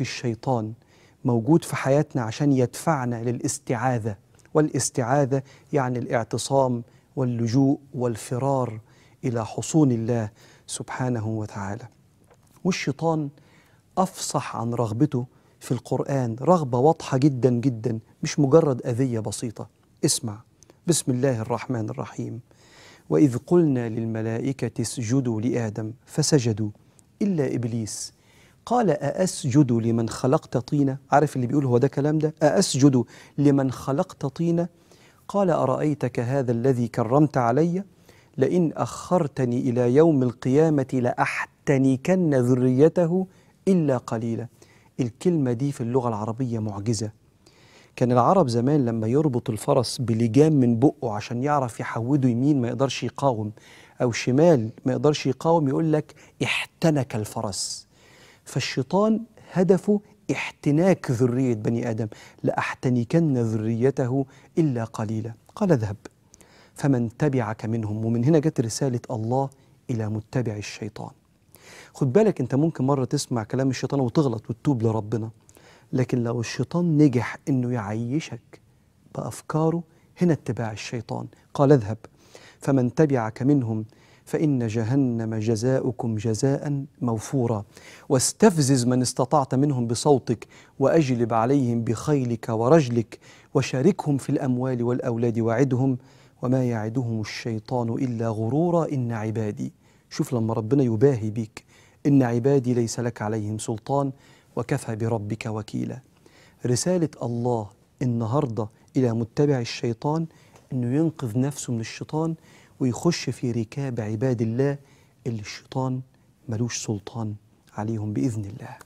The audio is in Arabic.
الشيطان موجود في حياتنا عشان يدفعنا للاستعاذة والاستعاذة يعني الاعتصام واللجوء والفرار إلى حصون الله سبحانه وتعالى والشيطان أفصح عن رغبته في القرآن رغبة واضحة جدا جدا مش مجرد أذية بسيطة اسمع بسم الله الرحمن الرحيم وإذ قلنا للملائكة اسجدوا لآدم فسجدوا إلا إبليس قال أأسجد لمن خلقت طينة عارف اللي بيقول هو ده كلام ده أأسجد لمن خلقت طينة قال أرأيتك هذا الذي كرمت علي لئن أخرتني إلى يوم القيامة لأحتنكن ذريته إلا قليلا الكلمة دي في اللغة العربية معجزة كان العرب زمان لما يربط الفرس بلجام من بقه عشان يعرف يحوده يمين ما يقدرش يقاوم أو شمال ما يقدرش يقاوم يقول لك احتنك الفرس فالشيطان هدفه احتناك ذرية بني آدم لأحتنكن ذريته إلا قليلا قال اذهب فمن تبعك منهم ومن هنا جت رسالة الله إلى متبع الشيطان خد بالك أنت ممكن مرة تسمع كلام الشيطان وتغلط وتتوب لربنا لكن لو الشيطان نجح أنه يعيشك بأفكاره هنا اتباع الشيطان قال اذهب فمن تبعك منهم فإن جهنم جزاؤكم جزاء موفورا واستفزز من استطعت منهم بصوتك وأجلب عليهم بخيلك ورجلك وشاركهم في الأموال والأولاد وعدهم وما يعدهم الشيطان إلا غرورا إن عبادي شوف لما ربنا يباهي بيك إن عبادي ليس لك عليهم سلطان وكفى بربك وكيلا رسالة الله النهارده إلى متبع الشيطان أنه ينقذ نفسه من الشيطان ويخش في ركاب عباد الله اللي الشيطان ملوش سلطان عليهم بإذن الله